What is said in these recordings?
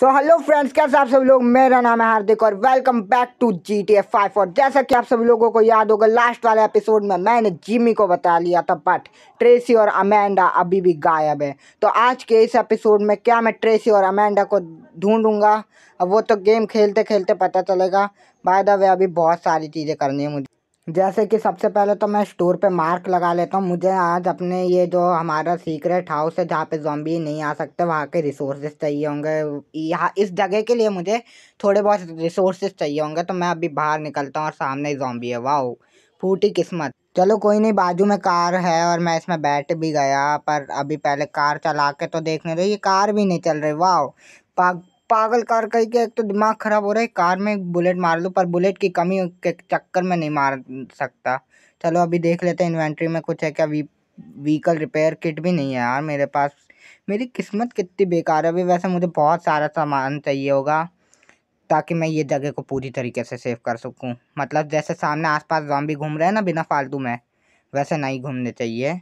so hello friends कैसे आप सब लोग मेरा नाम है हार्दिक और welcome back to G T F five और जैसा कि आप सब लोगों को याद होगा लास्ट वाले एपिसोड में मैंने जिमी को बता लिया था बट ट्रेसी और अमेंडा अभी भी गायब है तो आज के इस एपिसोड में क्या मैं ट्रेसी और अमेंडा को ढूंढूंगा वो तो गेम खेलते खेलते पता चलेगा बाय द वे अभी बहुत सारी चीज़ें करनी है मुझे जैसे कि सबसे पहले तो मैं स्टोर पे मार्क लगा लेता हूँ मुझे आज अपने ये जो हमारा सीक्रेट हाउस है जहाँ पे जॉम्बी नहीं आ सकते वहाँ के रिसोर्सेज चाहिए होंगे यहाँ इस जगह के लिए मुझे थोड़े बहुत रिसोर्सेज चाहिए होंगे तो मैं अभी बाहर निकलता हूँ और सामने जॉम्बी है वाह फूटी किस्मत चलो कोई नहीं बाजू में कार है और मैं इसमें बैठ भी गया पर अभी पहले कार चला के तो देखने दो ये कार भी नहीं चल रही वाह पागल कार कही के एक तो दिमाग खराब हो रहा है कार में बुलेट मार लूँ पर बुलेट की कमी के चक्कर में नहीं मार सकता चलो अभी देख लेते हैं इन्वेंट्री में कुछ है क्या वी व्हीकल रिपेयर किट भी नहीं है यार मेरे पास मेरी किस्मत कितनी बेकार है अभी वैसे मुझे बहुत सारा सामान चाहिए होगा ताकि मैं ये जगह को पूरी तरीके से सेव कर सकूँ मतलब जैसे सामने आसपास पास घूम रहे हैं ना बिना फालतू में वैसे नहीं घूमने चाहिए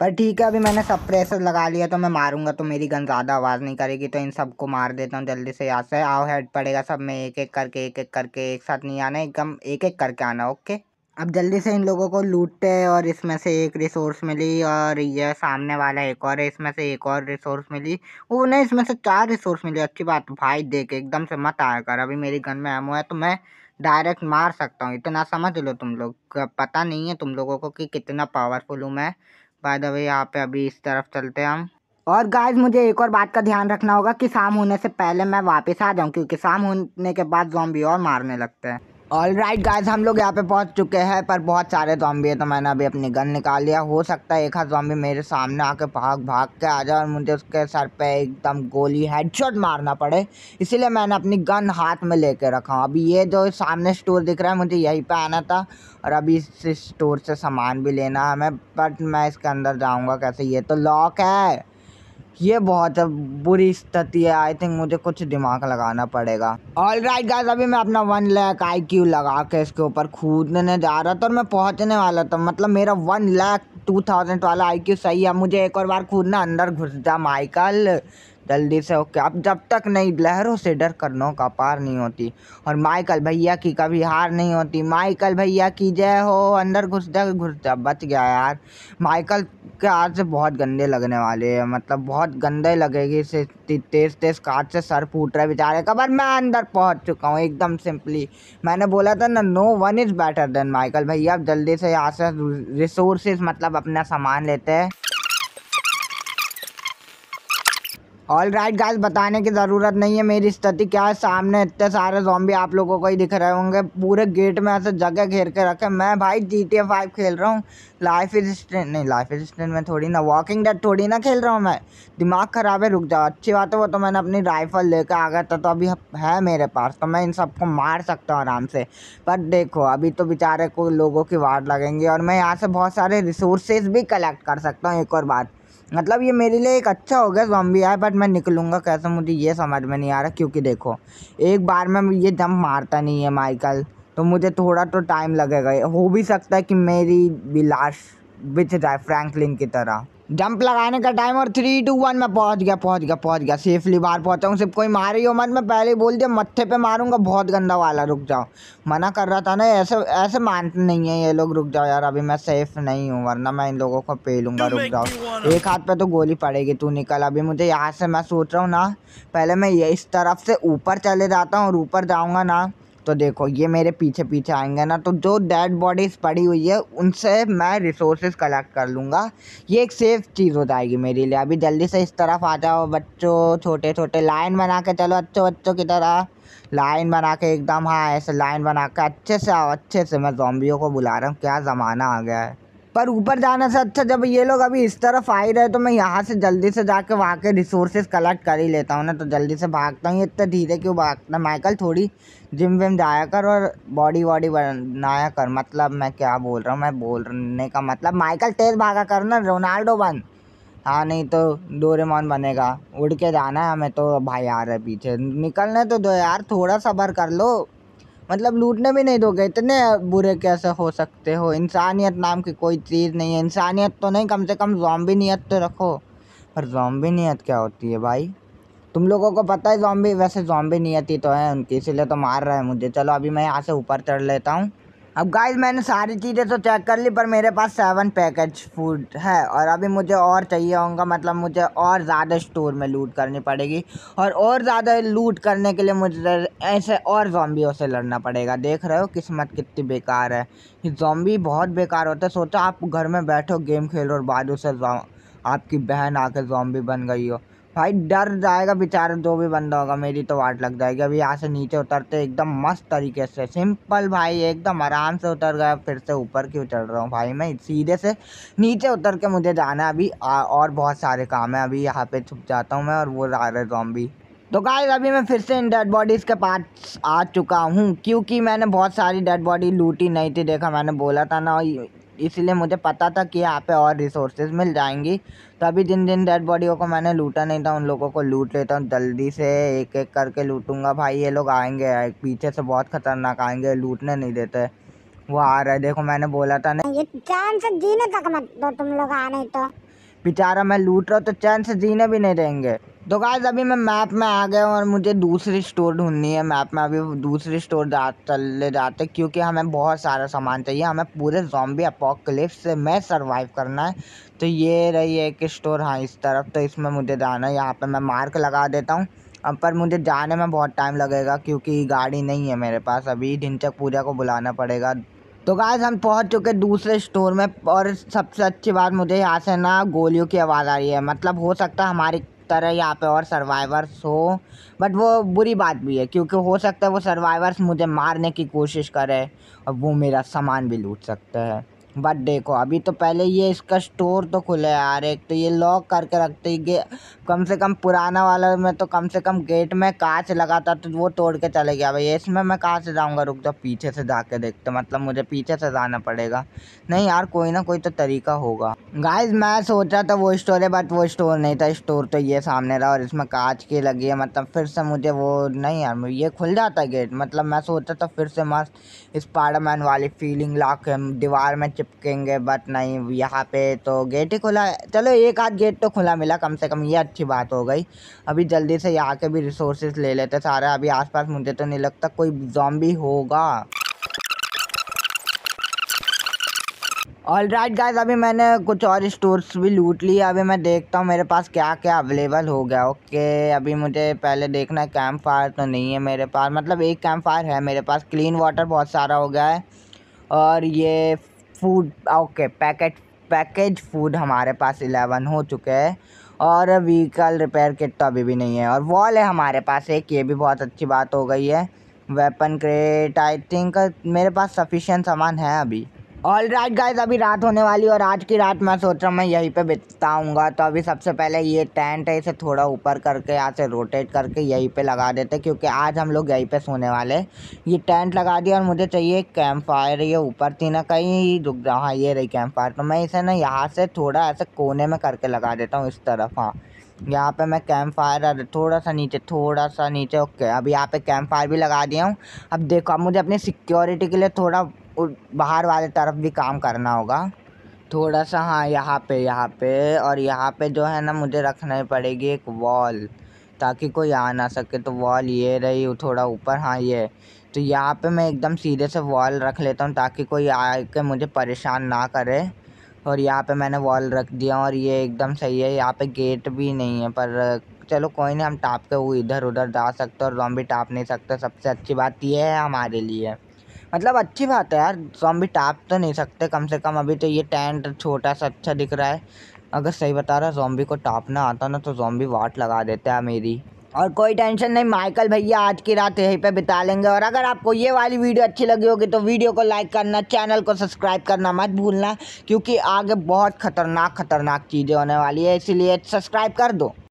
पर ठीक है अभी मैंने सब प्रेसर लगा लिया तो मैं मारूंगा तो मेरी गन ज़्यादा आवाज़ नहीं करेगी तो इन सबको मार देता हूँ जल्दी से यहाँ से आओ हेड पड़ेगा सब मैं एक एक करके एक एक करके एक साथ नहीं आना एकदम एक एक करके आना ओके अब जल्दी से इन लोगों को लूटते और इसमें से एक रिसोर्स मिली और ये सामने वाला एक और है इसमें से एक और रिसोर्स मिली वो नहीं इसमें से चार रिसोर्स मिली अच्छी बात भाई देख एकदम से मत आया कर अभी मेरी गन में एमओ है तो मैं डायरेक्ट मार सकता हूँ इतना समझ लो तुम लोग पता नहीं है तुम लोगों को कि कितना पावरफुल हूँ मैं बाय द वे यहाँ पे अभी इस तरफ चलते हैं हम और गाइज मुझे एक और बात का ध्यान रखना होगा कि शाम होने से पहले मैं वापस आ जाऊँ क्योंकि शाम होने के बाद जॉम्बी और मारने लगते हैं ऑल राइट गाइस हम लोग यहाँ पे पहुँच चुके हैं पर बहुत सारे जॉम्बी है तो मैंने अभी अपनी गन निकाल लिया हो सकता है एक हाथ जॉम्बी मेरे सामने आके भाग भाग के आ जाए और मुझे उसके सर पे एकदम गोली हेडशॉट मारना पड़े इसीलिए मैंने अपनी गन हाथ में लेके रखा हूँ अभी ये जो सामने स्टोर दिख रहा है मुझे यहीं पर आना था और अभी इस स्टोर से सामान भी लेना है हमें बट मैं इसके अंदर जाऊँगा कैसे ये तो लॉक है ये बहुत बुरी स्थिति है आई थिंक मुझे कुछ दिमाग लगाना पड़ेगा ऑल राइट गाइस अभी मैं अपना वन लैख आई क्यू लगा के इसके ऊपर कूदने जा रहा था और मैं पहुंचने वाला था मतलब मेरा वन लैख टू थाउजेंड वाला आई क्यू सही है मुझे एक और बार कूदना अंदर घुस जा माइकल जल्दी से ओके अब जब तक नहीं लहरों से डर कर नौका पार नहीं होती और माइकल भैया की कभी हार नहीं होती माइकल भैया की जय हो अंदर घुस घुस जा बच गया यार माइकल के हाथ से बहुत गंदे लगने वाले हैं मतलब बहुत गंदे लगेगी इसे तेज तेज काट से सर फूट रहे बेचारे का मैं अंदर पहुंच चुका हूँ एकदम सिंपली मैंने बोला था ना no one is better than Michael भैया आप जल्दी से यहाँ से रिसोर्सेज मतलब अपना सामान लेते हैं ऑल राइट गाइस बताने की ज़रूरत नहीं है मेरी स्थिति क्या है सामने इतने सारे जॉम्बी आप लोगों को ही दिख रहे होंगे पूरे गेट में ऐसे जगह घेर के रखे मैं भाई जी टी फाइव खेल रहा हूँ लाइफ इज स्ट्रेन नहीं लाइफ इज स्ट्रेन में थोड़ी ना वॉकिंग डेड थोड़ी ना खेल रहा हूँ मैं दिमाग ख़राब है रुक जाओ अच्छी बात है वो तो मैंने अपनी राइफल लेकर आ गया था तो अभी है मेरे पास तो मैं इन सबको मार सकता हूँ आराम से पर देखो अभी तो बेचारे को लोगों की वार लगेंगी और मैं यहाँ से बहुत सारे रिसोर्सेज भी कलेक्ट कर सकता हूँ एक और बात मतलब ये मेरे लिए एक अच्छा हो गया जॉम्बी है बट मैं निकलूँगा कैसे मुझे ये समझ में नहीं आ रहा क्योंकि देखो एक बार में ये जंप मारता नहीं है माइकल तो मुझे थोड़ा तो टाइम लगेगा हो भी सकता है कि मेरी भी लाश बिछ जाए फ्रैंकलिन की तरह जंप लगाने का टाइम और थ्री टू वन में पहुंच गया पहुंच गया पहुंच गया सेफली बाहर पहुंचा हूँ सिर्फ कोई मार ही हो मत मैं पहले ही बोल दिया मत्थे पे मारूंगा बहुत गंदा वाला रुक जाओ मना कर रहा था ना ऐसे ऐसे मानते नहीं है ये लोग रुक जाओ यार अभी मैं सेफ नहीं हूँ वरना मैं इन लोगों को पे लूँगा रुक जाओ एक हाथ पे तो गोली पड़ेगी तू निकल अभी मुझे यहाँ से मैं सोच रहा हूँ ना पहले मैं ये इस तरफ से ऊपर चले जाता हूँ और ऊपर जाऊँगा ना तो देखो ये मेरे पीछे पीछे आएंगे ना तो जो डेड बॉडीज़ पड़ी हुई है उनसे मैं रिसोर्सेज कलेक्ट कर लूँगा ये एक सेफ चीज़ हो जाएगी मेरे लिए अभी जल्दी से इस तरफ आ जाओ बच्चों छोटे छोटे लाइन बना के चलो अच्छे बच्चों की तरह लाइन बना के एकदम हाँ ऐसे लाइन बना के अच्छे से आओ अच्छे से मैं जोम्बियों को बुला रहा हूँ क्या ज़माना आ गया है पर ऊपर जाने से अच्छा जब ये लोग अभी इस तरफ आ ही रहे तो मैं यहाँ से जल्दी से जाके वहाँ के रिसोर्सेज कलेक्ट कर ही लेता हूँ ना तो जल्दी से भागता हूँ इतना धीरे क्यों भागता माइकल थोड़ी जिम विम जाया कर और बॉडी वॉडी बनाया कर मतलब मैं क्या बोल रहा हूँ मैं बोलने का मतलब माइकल तेज़ भागा कर ना रोनाल्डो बन हाँ नहीं तो डोरेमोन बनेगा उड़ के जाना है हमें तो भाई यार है पीछे निकलने तो दो यार थोड़ा सबर कर लो मतलब लूटने भी नहीं दोगे इतने बुरे कैसे हो सकते हो इंसानियत नाम की कोई चीज़ नहीं है इंसानियत तो नहीं कम से कम जॉम्बी नियत तो रखो पर जॉम्बी नियत क्या होती है भाई तुम लोगों को पता है जॉम्बी वैसे जॉम्बी नियत ही तो है उनकी इसीलिए तो मार रहा है मुझे चलो अभी मैं यहाँ से ऊपर चढ़ लेता हूँ अब गाइस मैंने सारी चीज़ें तो चेक कर ली पर मेरे पास सेवन पैकेज फूड है और अभी मुझे और चाहिए होगा मतलब मुझे और ज़्यादा स्टोर में लूट करनी पड़ेगी और और ज़्यादा लूट करने के लिए मुझे ऐसे और जॉम्बियों से लड़ना पड़ेगा देख रहे हो किस्मत कितनी बेकार है ये जॉम्बी बहुत बेकार होता है सोचो आप घर में बैठो गेम खेलो और बाद उसे आपकी बहन आके जॉम्बी बन गई हो भाई डर जाएगा बेचारा जो भी बंदा होगा मेरी तो वाट लग जाएगी अभी यहाँ से नीचे उतरते एकदम मस्त तरीके से सिंपल भाई एकदम आराम से उतर गया फिर से ऊपर क्यों चढ़ रहा हूँ भाई मैं सीधे से नीचे उतर के मुझे जाना है अभी और बहुत सारे काम है अभी यहाँ पे छुप जाता हूँ मैं और वो आ रहे जॉम्बी तो गाइस अभी मैं फिर से इन डेड बॉडीज़ के पास आ चुका हूँ क्योंकि मैंने बहुत सारी डेड बॉडी लूटी नहीं थी देखा मैंने बोला था ना इसलिए मुझे पता था कि यहाँ पे और रिसोर्सेज मिल जाएंगी तभी जिन जिन डेड बॉडी को मैंने लूटा नहीं था उन लोगों को लूट लेता हूँ जल्दी से एक एक करके लूटूंगा भाई ये लोग आएंगे पीछे से बहुत खतरनाक आएंगे लूटने नहीं देते वो आ रहे देखो मैंने बोला था नहीं ये चैन से जीने तक मत दो तुम लोग आने तो बेचारा मैं लूट रहा हूँ तो चैन से जीने भी नहीं देंगे तो गाइस अभी मैं मैप में आ गया हूँ और मुझे दूसरी स्टोर ढूंढनी है मैप में अभी दूसरी स्टोर जा चले जाते क्योंकि हमें बहुत सारा सामान चाहिए हमें पूरे जॉम्बी अपॉकलिप्स में सरवाइव करना है तो ये रही एक स्टोर हाँ इस तरफ तो इसमें मुझे जाना है यहाँ पर मैं मार्क लगा देता हूँ अब पर मुझे जाने में बहुत टाइम लगेगा क्योंकि गाड़ी नहीं है मेरे पास अभी ढिंचक पूजा को बुलाना पड़ेगा तो गाइस हम पहुंच चुके दूसरे स्टोर में और सबसे अच्छी बात मुझे यहाँ से ना गोलियों की आवाज़ आ रही है मतलब हो सकता है हमारी बेहतर है यहाँ पे और सर्वाइवर्स हो बट वो बुरी बात भी है क्योंकि हो सकता है वो सर्वाइवर्स मुझे मारने की कोशिश करे और वो मेरा सामान भी लूट सकते हैं बट देखो अभी तो पहले ये इसका स्टोर तो खुला है यार एक तो ये लॉक करके रखते ही कम से कम पुराना वाला में तो कम से कम गेट में कांच लगा था तो वो तोड़ के चले गया भाई इसमें मैं कहाँ से जाऊँगा रुक जाओ पीछे से जाके देखते मतलब मुझे पीछे से जाना पड़ेगा नहीं यार कोई ना कोई तो तरीका होगा गाइज मैं सोचा था वो स्टोर है बट वो स्टोर नहीं था स्टोर तो ये सामने रहा और इसमें कांच की लगी है मतलब फिर से मुझे वो नहीं यार ये खुल जाता गेट मतलब मैं सोचा था फिर से मस्त इस स्पाइडरमैन वाली फीलिंग ला के दीवार में चिप चिपकेंगे बट नहीं यहाँ पे तो गेट ही खुला है चलो एक आध गेट तो खुला मिला कम से कम ये अच्छी बात हो गई अभी जल्दी से यहाँ के भी रिसोर्सेज ले लेते सारा अभी आसपास मुझे तो नहीं लगता कोई जॉम्बी होगा ऑल राइट गाइज अभी मैंने कुछ और स्टोर्स भी लूट लिए अभी मैं देखता हूँ मेरे पास क्या क्या अवेलेबल हो गया ओके अभी मुझे पहले देखना है कैंप फायर तो नहीं है मेरे पास मतलब एक कैंप फायर है मेरे पास क्लीन वाटर बहुत सारा हो गया है और ये food okay packet package food हमारे पास इलेवन हो चुके हैं और व्हीकल रिपेयर किट तो अभी भी नहीं है और वॉल है हमारे पास एक ये भी बहुत अच्छी बात हो गई है वेपन क्रेट आई थिंक मेरे पास सफिशेंट सामान है अभी ऑल राइट गाइज अभी रात होने वाली और आज की रात मैं सोच रहा हूँ मैं यहीं पे बिताऊंगा तो अभी सबसे पहले ये टेंट है इसे थोड़ा ऊपर करके यहाँ से रोटेट करके यहीं पे लगा देते क्योंकि आज हम लोग यहीं पे सोने वाले ये टेंट लगा दिया और मुझे चाहिए कैंप फायर ये ऊपर थी ना कहीं रुक जाओ हाँ ये रही कैंप फायर तो मैं इसे ना यहाँ से थोड़ा ऐसे कोने में करके लगा देता हूँ इस तरफ हाँ यहाँ पे मैं कैंप फायर थोड़ा सा नीचे थोड़ा सा नीचे ओके अब यहाँ पे कैंप फायर भी लगा दिया हूँ अब देखो अब मुझे अपनी सिक्योरिटी के लिए थोड़ा और बाहर वाले तरफ भी काम करना होगा थोड़ा सा हाँ यहाँ पे यहाँ पे और यहाँ पे जो है ना मुझे रखना पड़ेगी एक वॉल ताकि कोई आ ना सके तो वॉल ये रही थोड़ा ऊपर हाँ ये तो यहाँ पे मैं एकदम सीधे से वॉल रख लेता हूँ ताकि कोई आ के मुझे परेशान ना करे और यहाँ पे मैंने वॉल रख दिया और ये एकदम सही है यहाँ पे गेट भी नहीं है पर चलो कोई नहीं हम टाप के वो इधर उधर जा सकते और भी टाप नहीं सकते सबसे अच्छी बात ये है हमारे लिए मतलब अच्छी बात है यार जॉम्बी तो टाप तो नहीं सकते कम से कम अभी तो ये टेंट छोटा सा अच्छा दिख रहा है अगर सही बता रहा जॉम्बी को टापना आता ना तो जॉम्बी वाट लगा देते हैं मेरी और कोई टेंशन नहीं माइकल भैया आज की रात यहीं पे बिता लेंगे और अगर आपको ये वाली वीडियो अच्छी लगी होगी तो वीडियो को लाइक करना चैनल को सब्सक्राइब करना मत भूलना क्योंकि आगे बहुत खतरनाक खतरनाक चीज़ें होने वाली है इसीलिए सब्सक्राइब कर दो